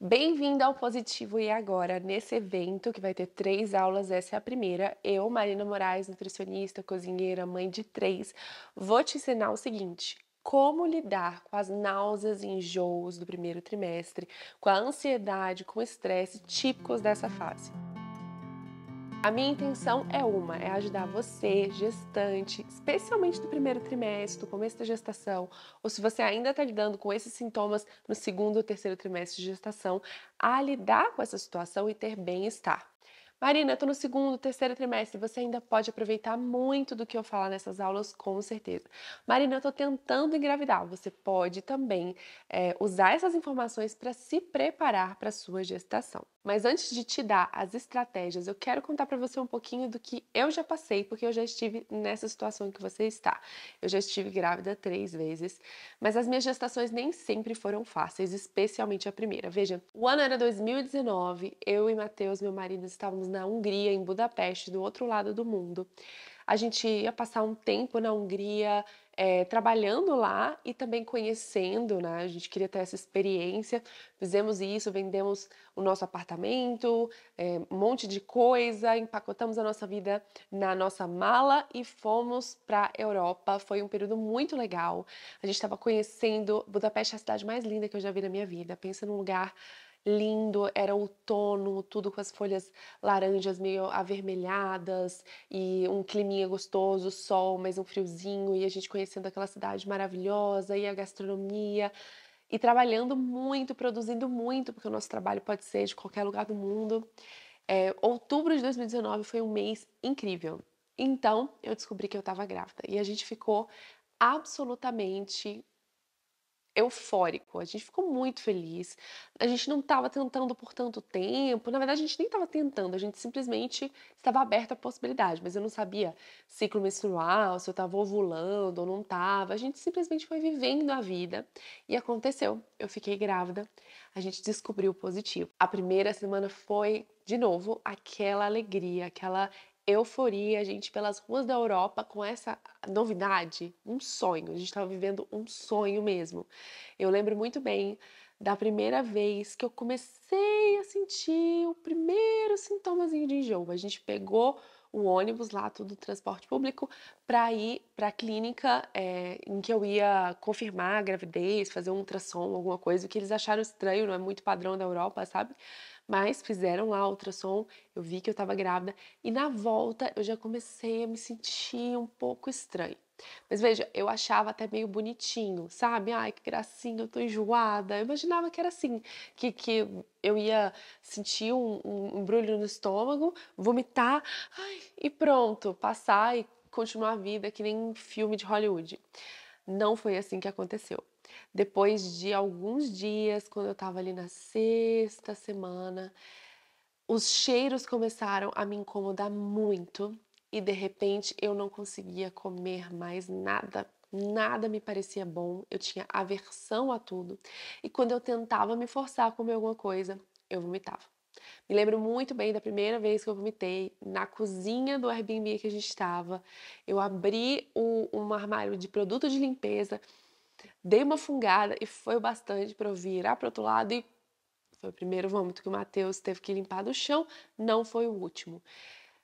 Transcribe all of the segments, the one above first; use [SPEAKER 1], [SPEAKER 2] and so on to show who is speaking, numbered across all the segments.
[SPEAKER 1] Bem-vindo ao Positivo e Agora, nesse evento que vai ter três aulas, essa é a primeira. Eu, Marina Moraes, nutricionista, cozinheira, mãe de três, vou te ensinar o seguinte: como lidar com as náuseas e enjoos do primeiro trimestre, com a ansiedade, com o estresse típicos dessa fase. A minha intenção é uma, é ajudar você, gestante, especialmente do primeiro trimestre, do começo da gestação, ou se você ainda está lidando com esses sintomas no segundo ou terceiro trimestre de gestação, a lidar com essa situação e ter bem-estar. Marina, eu tô no segundo, terceiro trimestre, você ainda pode aproveitar muito do que eu falar nessas aulas, com certeza. Marina, eu tô tentando engravidar, você pode também é, usar essas informações para se preparar para sua gestação. Mas antes de te dar as estratégias, eu quero contar para você um pouquinho do que eu já passei, porque eu já estive nessa situação que você está. Eu já estive grávida três vezes, mas as minhas gestações nem sempre foram fáceis, especialmente a primeira. Veja, o ano era 2019, eu e Matheus, meu marido, estávamos na Hungria, em Budapeste, do outro lado do mundo. A gente ia passar um tempo na Hungria, é, trabalhando lá e também conhecendo, né? A gente queria ter essa experiência. Fizemos isso, vendemos o nosso apartamento, é, um monte de coisa, empacotamos a nossa vida na nossa mala e fomos para Europa. Foi um período muito legal. A gente estava conhecendo Budapeste, é a cidade mais linda que eu já vi na minha vida. Pensa num lugar lindo, era outono, tudo com as folhas laranjas meio avermelhadas e um climinha gostoso, sol, mas um friozinho e a gente conhecendo aquela cidade maravilhosa e a gastronomia e trabalhando muito, produzindo muito, porque o nosso trabalho pode ser de qualquer lugar do mundo. É, outubro de 2019 foi um mês incrível. Então eu descobri que eu estava grávida e a gente ficou absolutamente eufórico. A gente ficou muito feliz. A gente não estava tentando por tanto tempo. Na verdade, a gente nem estava tentando, a gente simplesmente estava aberta à possibilidade, mas eu não sabia ciclo menstrual, se eu estava ovulando ou não estava. A gente simplesmente foi vivendo a vida e aconteceu. Eu fiquei grávida. A gente descobriu positivo. A primeira semana foi de novo aquela alegria, aquela euforia, gente, pelas ruas da Europa com essa novidade, um sonho. A gente estava vivendo um sonho mesmo. Eu lembro muito bem da primeira vez que eu comecei a sentir o primeiro sintomazinho de enjoo. A gente pegou o ônibus lá, o transporte público, para ir para a clínica é, em que eu ia confirmar a gravidez, fazer um ultrassom, alguma coisa, o que eles acharam estranho, não é muito padrão da Europa, sabe? Mas fizeram lá o ultrassom, eu vi que eu estava grávida e na volta eu já comecei a me sentir um pouco estranho. Mas veja, eu achava até meio bonitinho, sabe? Ai, que gracinha, eu tô enjoada. Eu imaginava que era assim, que, que eu ia sentir um, um, um brulho no estômago, vomitar, ai, e pronto, passar e continuar a vida que nem um filme de Hollywood. Não foi assim que aconteceu. Depois de alguns dias, quando eu estava ali na sexta semana, os cheiros começaram a me incomodar muito e de repente eu não conseguia comer mais nada. Nada me parecia bom, eu tinha aversão a tudo. E quando eu tentava me forçar a comer alguma coisa, eu vomitava. Me lembro muito bem da primeira vez que eu vomitei na cozinha do Airbnb que a gente estava. Eu abri o, um armário de produto de limpeza Dei uma fungada e foi o bastante para eu virar para outro lado e foi o primeiro vômito que o Matheus teve que limpar do chão, não foi o último.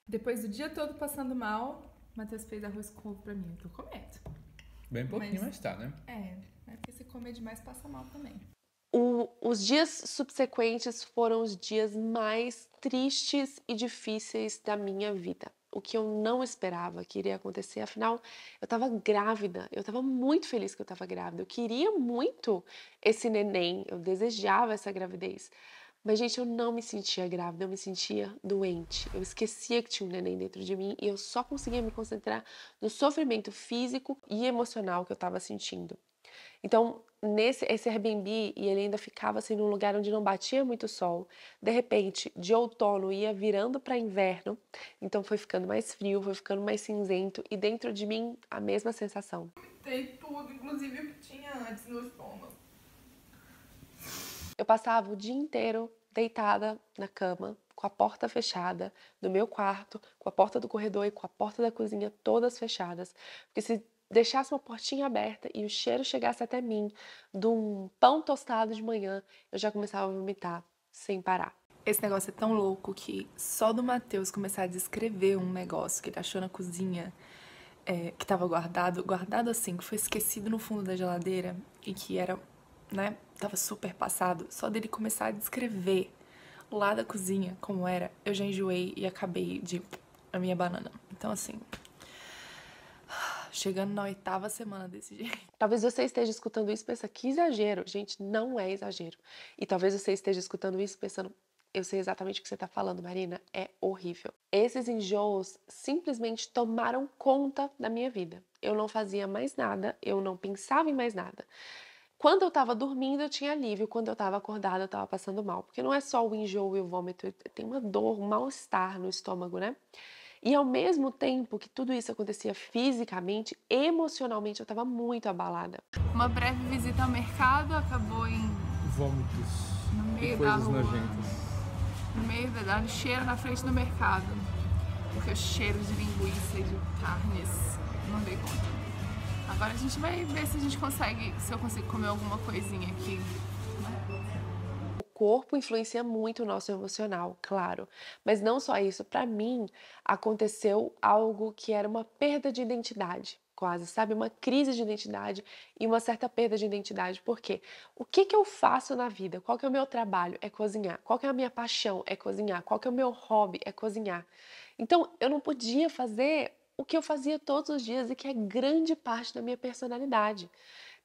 [SPEAKER 1] Depois do dia
[SPEAKER 2] todo passando mal, o Matheus fez arroz com ovo para mim, eu tô comendo. Bem pouquinho, mas, mas tá, né? É, é porque se comer demais passa mal também.
[SPEAKER 1] O, os dias subsequentes foram os dias mais tristes e difíceis da minha vida o que eu não esperava que iria acontecer. Afinal, eu estava grávida, eu estava muito feliz que eu estava grávida. Eu queria muito esse neném, eu desejava essa gravidez. Mas, gente, eu não me sentia grávida, eu me sentia doente. Eu esquecia que tinha um neném dentro de mim e eu só conseguia me concentrar no sofrimento físico e emocional que eu estava sentindo. Então, nesse esse Airbnb, e ele ainda ficava assim num lugar onde não batia muito sol. De repente, de outono ia virando para inverno, então foi ficando mais frio, foi ficando mais cinzento e dentro de mim a mesma sensação.
[SPEAKER 2] Tem tudo, inclusive o que tinha antes no estômago.
[SPEAKER 1] Eu passava o dia inteiro deitada na cama, com a porta fechada, do meu quarto, com a porta do corredor e com a porta da cozinha todas fechadas, porque se deixasse uma portinha aberta e o cheiro chegasse até mim de um pão tostado de manhã, eu já começava a vomitar sem parar. Esse negócio é tão louco que só do Matheus começar a descrever um negócio que ele achou na cozinha, é, que estava guardado, guardado assim, que foi esquecido no fundo da geladeira e que era, né, tava super passado, só dele começar a descrever lá da cozinha como era, eu já enjoei e acabei de a minha banana. Então assim, chegando na oitava semana desse jeito. Talvez você esteja escutando isso pensando que exagero. Gente, não é exagero. E talvez você esteja escutando isso pensando, eu sei exatamente o que você está falando, Marina. É horrível. Esses enjoos simplesmente tomaram conta da minha vida. Eu não fazia mais nada, eu não pensava em mais nada. Quando eu estava dormindo, eu tinha alívio. Quando eu estava acordada, eu estava passando mal. Porque não é só o enjoo e o vômito, tem uma dor, um mal-estar no estômago, né? E ao mesmo tempo que tudo isso acontecia fisicamente, emocionalmente eu estava muito abalada. Uma breve visita ao mercado acabou em vômitos no
[SPEAKER 2] meio da rua,
[SPEAKER 1] nojentas. No meio da, da Cheiro na frente do mercado. Porque o cheiro de linguiça e de carnes não dei conta. Agora a gente vai ver se a gente consegue, se eu consigo comer alguma coisinha aqui corpo influencia muito o nosso emocional, claro. Mas não só isso, para mim aconteceu algo que era uma perda de identidade, quase, sabe? Uma crise de identidade e uma certa perda de identidade. Por quê? O que que eu faço na vida? Qual que é o meu trabalho? É cozinhar. Qual que é a minha paixão? É cozinhar. Qual que é o meu hobby? É cozinhar. Então, eu não podia fazer o que eu fazia todos os dias e que é grande parte da minha personalidade.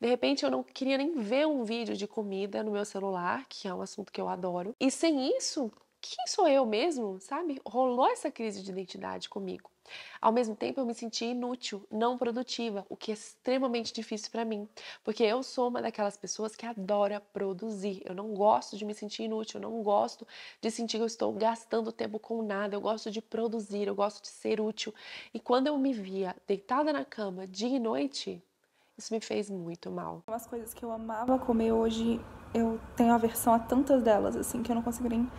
[SPEAKER 1] De repente eu não queria nem ver um vídeo de comida no meu celular, que é um assunto que eu adoro. E sem isso, quem sou eu mesmo, sabe? Rolou essa crise de identidade comigo. Ao mesmo tempo, eu me senti inútil, não produtiva, o que é extremamente difícil para mim, porque eu sou uma daquelas pessoas que adora produzir. Eu não gosto de me sentir inútil, eu não gosto de sentir que eu estou gastando tempo com nada. Eu gosto de produzir, eu gosto de ser útil. E quando eu me via deitada na cama dia e noite, isso me fez muito mal.
[SPEAKER 2] As coisas que eu amava comer hoje, eu tenho aversão a tantas delas, assim, que eu não consigo nem,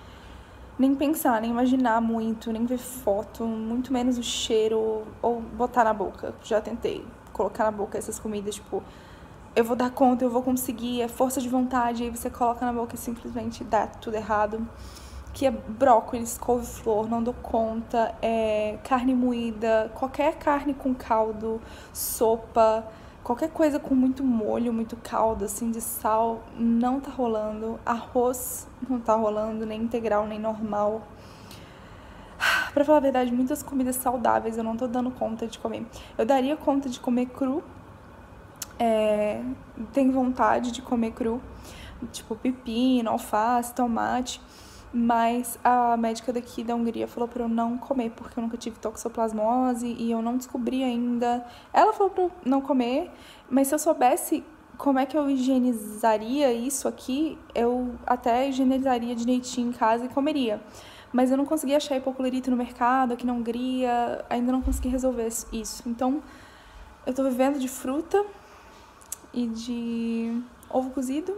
[SPEAKER 2] nem pensar, nem imaginar muito, nem ver foto, muito menos o cheiro ou botar na boca. Já tentei colocar na boca essas comidas, tipo, eu vou dar conta, eu vou conseguir, é força de vontade, aí você coloca na boca e simplesmente dá tudo errado. Que é brócolis, couve-flor, não dou conta, é carne moída, qualquer carne com caldo, sopa, Qualquer coisa com muito molho, muito caldo, assim, de sal, não tá rolando. Arroz não tá rolando, nem integral, nem normal. Pra falar a verdade, muitas comidas saudáveis eu não tô dando conta de comer. Eu daria conta de comer cru. É, tem vontade de comer cru. Tipo pepino, alface, tomate. Mas a médica daqui da Hungria falou para eu não comer porque eu nunca tive toxoplasmose e eu não descobri ainda. Ela falou para eu não comer, mas se eu soubesse como é que eu higienizaria isso aqui, eu até higienizaria direitinho em casa e comeria. Mas eu não consegui achar hipoclorito no mercado, aqui na Hungria, ainda não consegui resolver isso. Então, eu tô vivendo de fruta e de ovo cozido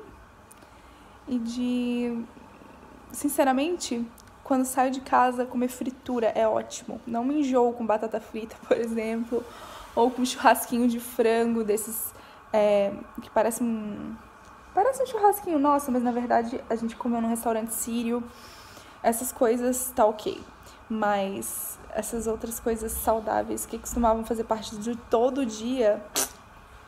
[SPEAKER 2] e de sinceramente, quando saio de casa, comer fritura é ótimo. Não me enjoo com batata frita, por exemplo, ou com churrasquinho de frango desses é, que parece um parece um churrasquinho nossa, mas na verdade a gente comeu num restaurante sírio. Essas coisas tá ok. Mas essas outras coisas
[SPEAKER 1] saudáveis que costumavam fazer parte de todo dia,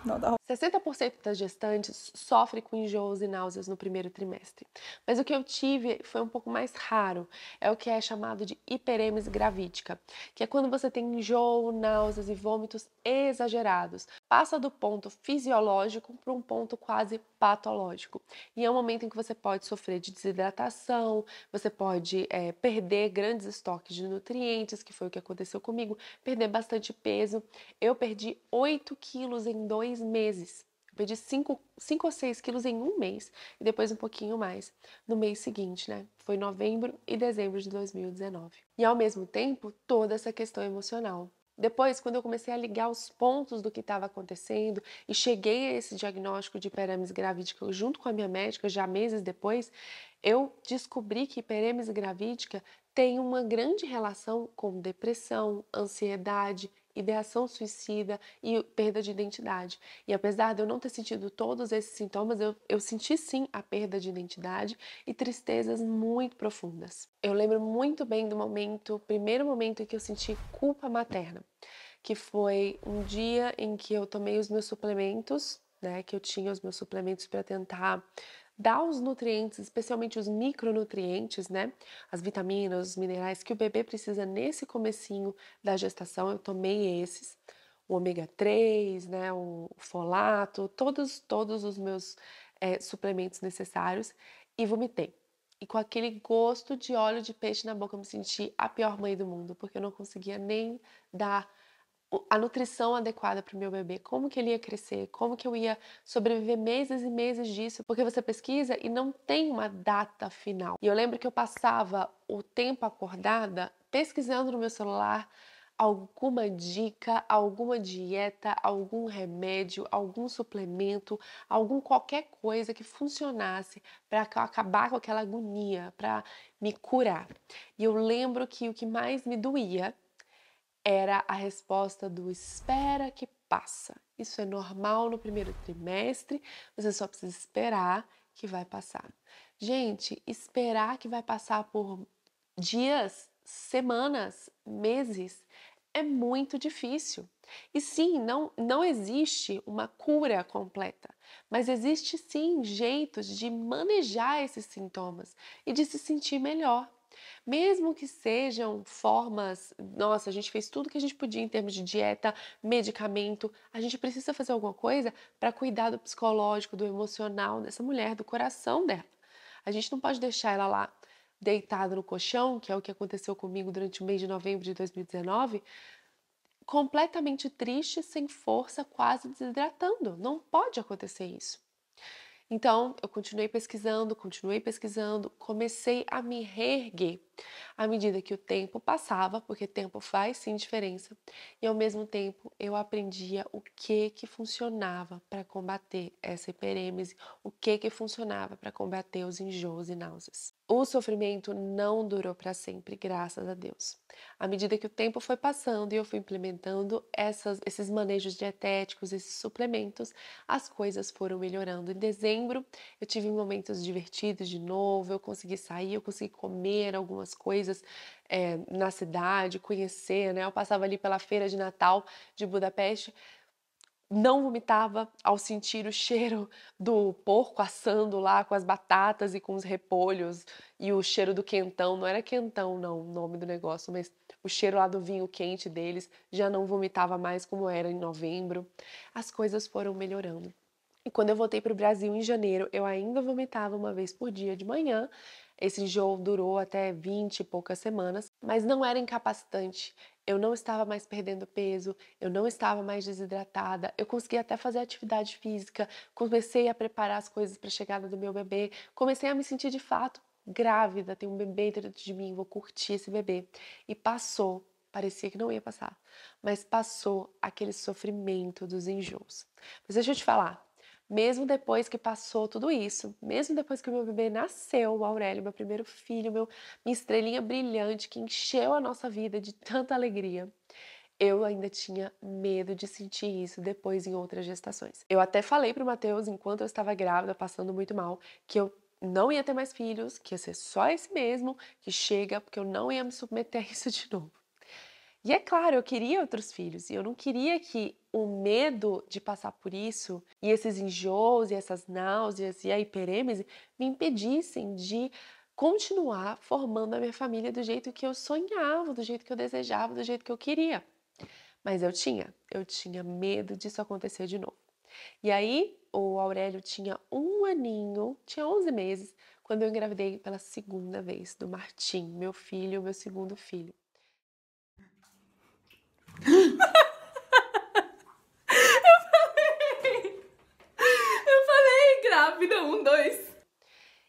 [SPEAKER 1] não dá 60% das gestantes sofrem com enjoos e náuseas no primeiro trimestre. Mas o que eu tive foi um pouco mais raro. É o que é chamado de hiperêmese gravídica, que é quando você tem enjoo, náuseas e vômitos exagerados. Passa do ponto fisiológico para um ponto quase patológico. E é um momento em que você pode sofrer de desidratação, você pode é, perder grandes estoques de nutrientes, que foi o que aconteceu comigo, perder bastante peso. Eu perdi 8 quilos em dois meses meses. Eu perdi 5 ou 6 quilos em um mês e depois um pouquinho mais no mês seguinte, né? Foi novembro e dezembro de 2019. E ao mesmo tempo, toda essa questão emocional. Depois, quando eu comecei a ligar os pontos do que estava acontecendo e cheguei a esse diagnóstico de hiperâmbis gravídica junto com a minha médica, já meses depois, eu descobri que hiperâmbis gravídica tem uma grande relação com depressão, ansiedade, ideação suicida e perda de identidade. E apesar de eu não ter sentido todos esses sintomas, eu, eu senti sim a perda de identidade e tristezas muito profundas. Eu lembro muito bem do momento, primeiro momento em que eu senti culpa materna, que foi um dia em que eu tomei os meus suplementos, né, que eu tinha os meus suplementos para tentar dá os nutrientes, especialmente os micronutrientes, né? As vitaminas, os minerais que o bebê precisa nesse comecinho da gestação. Eu tomei esses, o ômega 3, né, o folato, todos todos os meus é, suplementos necessários e vomitei. E com aquele gosto de óleo de peixe na boca, eu me senti a pior mãe do mundo, porque eu não conseguia nem dar a nutrição adequada para o meu bebê, como que ele ia crescer, como que eu ia sobreviver meses e meses disso, porque você pesquisa e não tem uma data final. E eu lembro que eu passava o tempo acordada pesquisando no meu celular alguma dica, alguma dieta, algum remédio, algum suplemento, algum qualquer coisa que funcionasse para acabar com aquela agonia, para me curar. E eu lembro que o que mais me doía era a resposta do espera que passa. Isso é normal no primeiro trimestre, você só precisa esperar que vai passar. Gente, esperar que vai passar por dias, semanas, meses é muito difícil. E sim, não, não existe uma cura completa, mas existe sim jeitos de manejar esses sintomas e de se sentir melhor. Mesmo que sejam formas, nossa, a gente fez tudo que a gente podia em termos de dieta, medicamento, a gente precisa fazer alguma coisa para cuidar do psicológico, do emocional dessa mulher, do coração dela. A gente não pode deixar ela lá deitada no colchão, que é o que aconteceu comigo durante o mês de novembro de 2019, completamente triste, sem força, quase desidratando. Não pode acontecer isso. Então, eu continuei pesquisando, continuei pesquisando, comecei a me reerguer à medida que o tempo passava, porque tempo faz sim diferença, e ao mesmo tempo eu aprendia o que que funcionava para combater essa hiperêmese, o que que funcionava para combater os enjoos e náuseas. O sofrimento não durou para sempre, graças a Deus. À medida que o tempo foi passando e eu fui implementando essas, esses manejos dietéticos, esses suplementos, as coisas foram melhorando. Em dezembro, eu tive momentos divertidos de novo, eu consegui sair, eu consegui comer algumas coisas é, na cidade, conhecer, né? Eu passava ali pela feira de Natal de Budapeste não vomitava ao sentir o cheiro do porco assando lá com as batatas e com os repolhos e o cheiro do quentão, não era quentão não, o nome do negócio, mas o cheiro lá do vinho quente deles, já não vomitava mais como era em novembro. As coisas foram melhorando. E quando eu voltei para o Brasil em janeiro, eu ainda vomitava uma vez por dia de manhã. Esse enjoo durou até 20 e poucas semanas, mas não era incapacitante eu não estava mais perdendo peso, eu não estava mais desidratada, eu consegui até fazer atividade física, comecei a preparar as coisas para a chegada do meu bebê, comecei a me sentir de fato grávida, tem um bebê dentro de mim, vou curtir esse bebê. E passou, parecia que não ia passar, mas passou aquele sofrimento dos enjoos. Mas deixa eu te falar, mesmo depois que passou tudo isso, mesmo depois que o meu bebê nasceu, o Aurélio, meu primeiro filho, meu, minha estrelinha brilhante que encheu a nossa vida de tanta alegria, eu ainda tinha medo de sentir isso depois em outras gestações. Eu até falei para o Matheus, enquanto eu estava grávida, passando muito mal, que eu não ia ter mais filhos, que ia ser só esse mesmo, que chega, porque eu não ia me submeter a isso de novo. E é claro, eu queria outros filhos e eu não queria que o medo de passar por isso e esses enjoos e essas náuseas e a hiperêmese me impedissem de continuar formando a minha família do jeito que eu sonhava, do jeito que eu desejava, do jeito que eu queria. Mas eu tinha, eu tinha medo disso acontecer de novo. E aí, o Aurélio tinha um aninho, tinha 11 meses, quando eu engravidei pela segunda vez do Martim, meu filho, meu segundo filho. rápida, um, dois.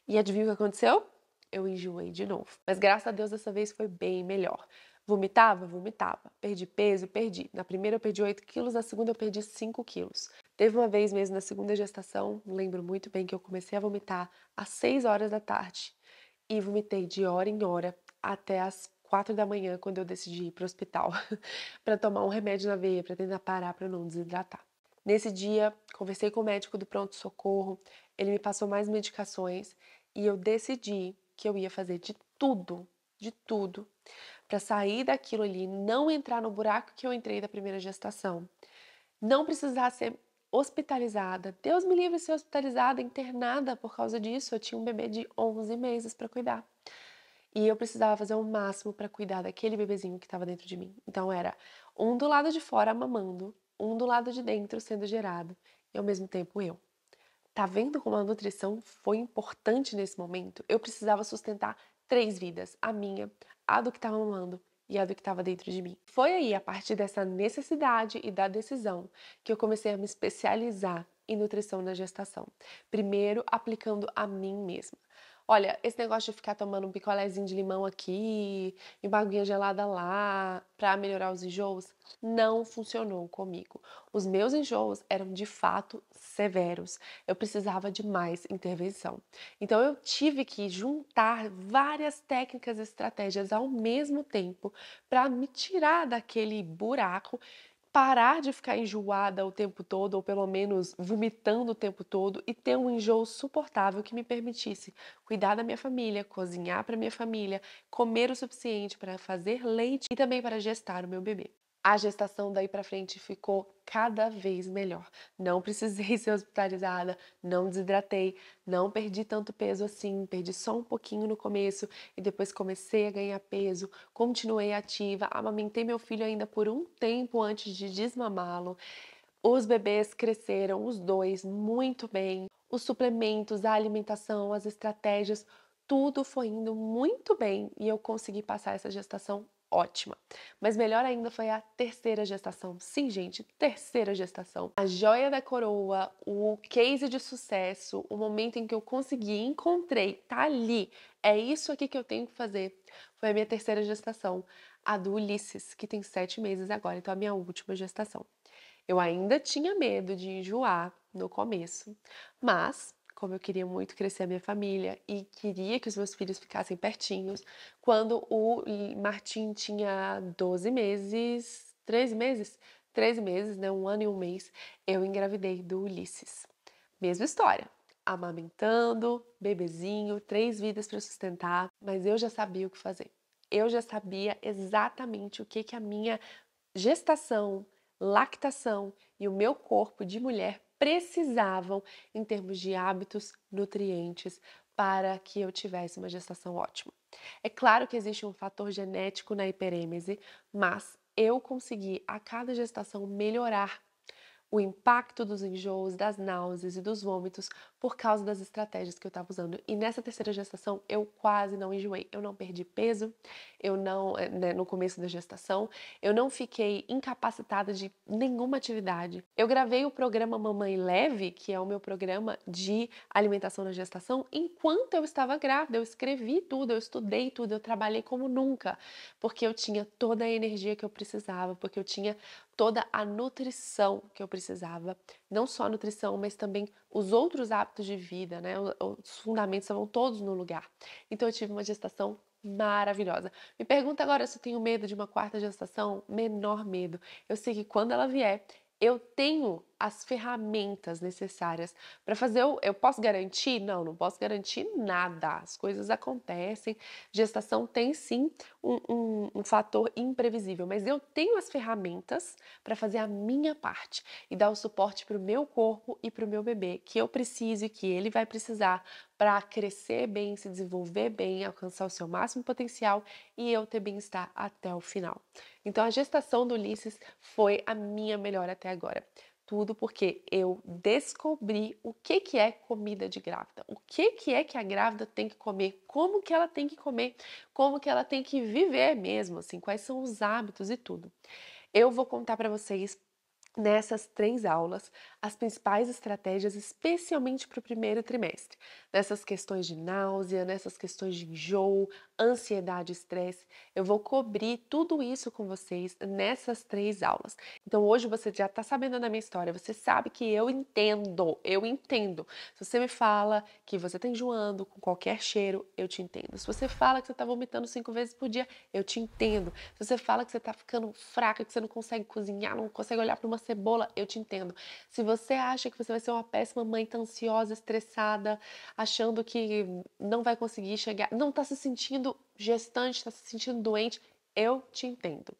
[SPEAKER 1] E adivinha o que aconteceu? Eu enjoei de novo. Mas graças a Deus dessa vez foi bem melhor. Vomitava? Vomitava. Perdi peso? Perdi. Na primeira eu perdi 8 quilos, na segunda eu perdi 5 quilos. Teve uma vez mesmo na segunda gestação, lembro muito bem que eu comecei a vomitar às 6 horas da tarde. E vomitei de hora em hora até as 4 da manhã, quando eu decidi ir para o hospital para tomar um remédio na veia, para tentar parar para não desidratar. Nesse dia, conversei com o médico do pronto-socorro, ele me passou mais medicações e eu decidi que eu ia fazer de tudo, de tudo, para sair daquilo ali, não entrar no buraco que eu entrei da primeira gestação, não precisar ser hospitalizada. Deus me livre de ser hospitalizada, internada por causa disso. Eu tinha um bebê de 11 meses para cuidar. E eu precisava fazer o máximo para cuidar daquele bebezinho que estava dentro de mim. Então era um do lado de fora mamando, um do lado de dentro sendo gerado, e ao mesmo tempo eu. Tá vendo como a nutrição foi importante nesse momento? Eu precisava sustentar três vidas: a minha, a do que estava mamando e a do que estava dentro de mim. Foi aí, a partir dessa necessidade e da decisão, que eu comecei a me especializar em nutrição na gestação. Primeiro, aplicando a mim mesma. Olha, esse negócio de ficar tomando um picolézinho de limão aqui e uma aguinha gelada lá para melhorar os enjoos, não funcionou comigo. Os meus enjoos eram de fato severos. Eu precisava de mais intervenção. Então eu tive que juntar várias técnicas e estratégias ao mesmo tempo para me tirar daquele buraco parar de ficar enjoada o tempo todo, ou pelo menos vomitando o tempo todo, e ter um enjoo suportável que me permitisse cuidar da minha família, cozinhar para minha família, comer o suficiente para fazer leite e também para gestar o meu bebê. A gestação daí para frente ficou cada vez melhor. Não precisei ser hospitalizada, não desidratei, não perdi tanto peso assim, perdi só um pouquinho no começo e depois comecei a ganhar peso, continuei ativa, amamentei meu filho ainda por um tempo antes de desmamá-lo. Os bebês cresceram, os dois, muito bem. Os suplementos, a alimentação, as estratégias, tudo foi indo muito bem e eu consegui passar essa gestação ótima. Mas melhor ainda foi a terceira gestação. Sim, gente, terceira gestação. A joia da coroa, o case de sucesso, o momento em que eu consegui, encontrei, tá ali. É isso aqui que eu tenho que fazer. Foi a minha terceira gestação, a do Ulisses, que tem sete meses agora, então a minha última gestação. Eu ainda tinha medo de enjoar no começo, mas como eu queria muito crescer a minha família e queria que os meus filhos ficassem pertinhos. Quando o Martim tinha 12 meses, 13 meses, 13 meses, né, um ano e um mês, eu engravidei do Ulisses. Mesma história, amamentando, bebezinho, três vidas para sustentar, mas eu já sabia o que fazer. Eu já sabia exatamente o que que a minha gestação, lactação e o meu corpo de mulher precisavam em termos de hábitos, nutrientes, para que eu tivesse uma gestação ótima. É claro que existe um fator genético na hiperêmese, mas eu consegui a cada gestação melhorar o impacto dos enjoos, das náuseas e dos vômitos por causa das estratégias que eu estava usando. E nessa terceira gestação eu quase não enjoei, eu não perdi peso, eu não eh, né, no começo da gestação, eu não fiquei incapacitada de nenhuma atividade. Eu gravei o programa Mamãe Leve, que é o meu programa de alimentação na gestação, enquanto eu estava grávida, eu escrevi tudo, eu estudei tudo, eu trabalhei como nunca, porque eu tinha toda a energia que eu precisava, porque eu tinha toda a nutrição que eu precisava, não só a nutrição, mas também os outros hábitos de vida, né? Os fundamentos estavam todos no lugar. Então eu tive uma gestação maravilhosa. Me pergunta agora se eu tenho medo de uma quarta gestação? Menor medo. Eu sei que quando ela vier, eu tenho as ferramentas necessárias para fazer. Eu, eu posso garantir? Não, não posso garantir nada. As coisas acontecem. Gestação tem sim um, um, um fator imprevisível, mas eu tenho as ferramentas para fazer a minha parte e dar o suporte para o meu corpo e para o meu bebê que eu preciso e que ele vai precisar para crescer bem, se desenvolver bem, alcançar o seu máximo potencial e eu ter bem-estar até o final. Então, a gestação do Ulisses foi a minha melhor até agora tudo porque eu descobri o que, que é comida de grávida, o que, que é que a grávida tem que comer, como que ela tem que comer, como que ela tem que viver mesmo, assim, quais são os hábitos e tudo. Eu vou contar para vocês nessas três aulas as principais estratégias, especialmente para o primeiro trimestre, nessas questões de náusea, nessas questões de enjoo, ansiedade, estresse. Eu vou cobrir tudo isso com vocês nessas três aulas. Então hoje você já está sabendo da minha história, você sabe que eu entendo, eu entendo. Se você me fala que você está enjoando com qualquer cheiro, eu te entendo. Se você fala que você está vomitando cinco vezes por dia, eu te entendo. Se você fala que você está ficando fraca, que você não consegue cozinhar, não consegue olhar para uma cebola, eu te entendo. Se você acha que você vai ser uma péssima mãe, tá ansiosa, estressada, achando que não vai conseguir chegar, não tá se sentindo gestante, tá se sentindo doente, eu te entendo.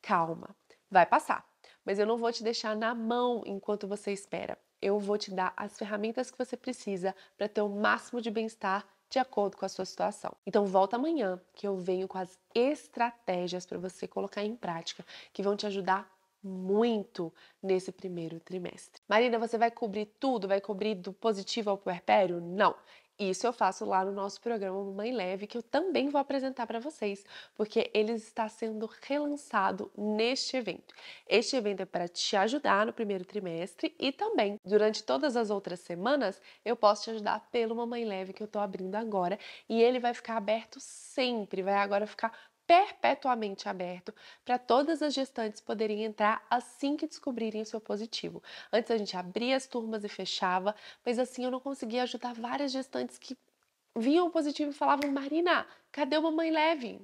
[SPEAKER 1] Calma, vai passar. Mas eu não vou te deixar na mão enquanto você espera. Eu vou te dar as ferramentas que você precisa para ter o máximo de bem-estar de acordo com a sua situação. Então volta amanhã que eu venho com as estratégias para você colocar em prática que vão te ajudar muito nesse primeiro trimestre. Marina, você vai cobrir tudo? Vai cobrir do positivo ao puerpério? Não. Isso eu faço lá no nosso programa Mãe Leve, que eu também vou apresentar para vocês, porque ele está sendo relançado neste evento. Este evento é para te ajudar no primeiro trimestre e também durante todas as outras semanas eu posso te ajudar pelo Mamãe Leve que eu estou abrindo agora e ele vai ficar aberto sempre, vai agora ficar perpetuamente aberto para todas as gestantes poderem entrar assim que descobrirem o seu positivo. Antes a gente abria as turmas e fechava, mas assim eu não conseguia ajudar várias gestantes que vinham positivo e falavam: Marina, cadê o mamãe leve?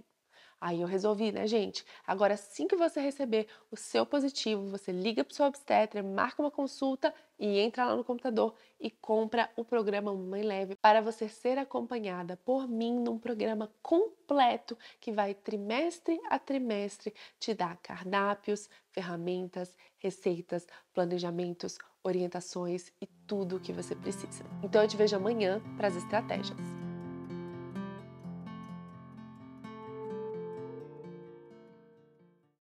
[SPEAKER 1] Aí eu resolvi, né, gente? Agora, assim que você receber o seu positivo, você liga para o seu obstetra, marca uma consulta e entra lá no computador e compra o programa Mãe Leve para você ser acompanhada por mim num programa completo que vai trimestre a trimestre te dar cardápios, ferramentas, receitas, planejamentos, orientações e tudo o que você precisa. Então eu te vejo amanhã para as estratégias.